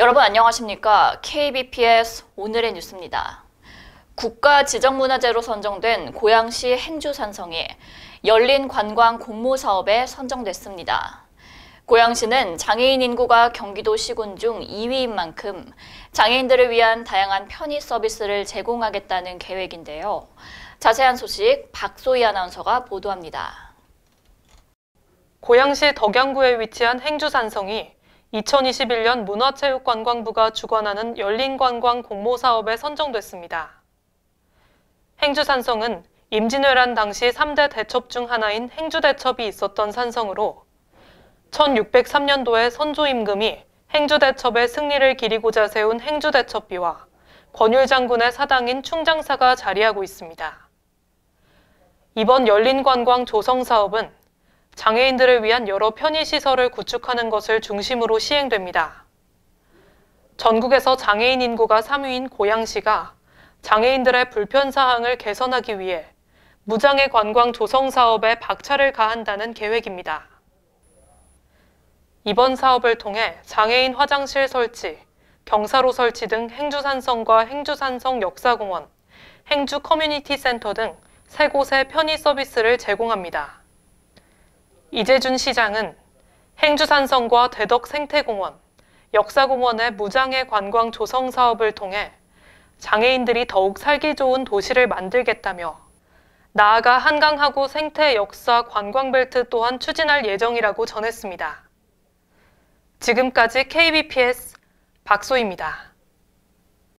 여러분 안녕하십니까? KBPS 오늘의 뉴스입니다. 국가 지정문화재로 선정된 고양시 행주산성이 열린 관광 공모 사업에 선정됐습니다. 고양시는 장애인 인구가 경기도 시군 중 2위인 만큼 장애인들을 위한 다양한 편의 서비스를 제공하겠다는 계획인데요. 자세한 소식 박소희 아나운서가 보도합니다. 고양시 덕양구에 위치한 행주산성이 2021년 문화체육관광부가 주관하는 열린관광 공모사업에 선정됐습니다. 행주산성은 임진왜란 당시 3대 대첩 중 하나인 행주대첩이 있었던 산성으로 1603년도에 선조임금이 행주대첩의 승리를 기리고자 세운 행주대첩비와 권율 장군의 사당인 충장사가 자리하고 있습니다. 이번 열린관광 조성사업은 장애인들을 위한 여러 편의시설을 구축하는 것을 중심으로 시행됩니다. 전국에서 장애인 인구가 3위인 고양시가 장애인들의 불편사항을 개선하기 위해 무장애 관광 조성 사업에 박차를 가한다는 계획입니다. 이번 사업을 통해 장애인 화장실 설치, 경사로 설치 등 행주산성과 행주산성 역사공원, 행주 커뮤니티 센터 등 세 곳의 편의 서비스를 제공합니다. 이재준 시장은 행주산성과 대덕생태공원, 역사공원의 무장애 관광 조성 사업을 통해 장애인들이 더욱 살기 좋은 도시를 만들겠다며 나아가 한강하고 생태 역사 관광벨트 또한 추진할 예정이라고 전했습니다. 지금까지 KBPS 박소입니다.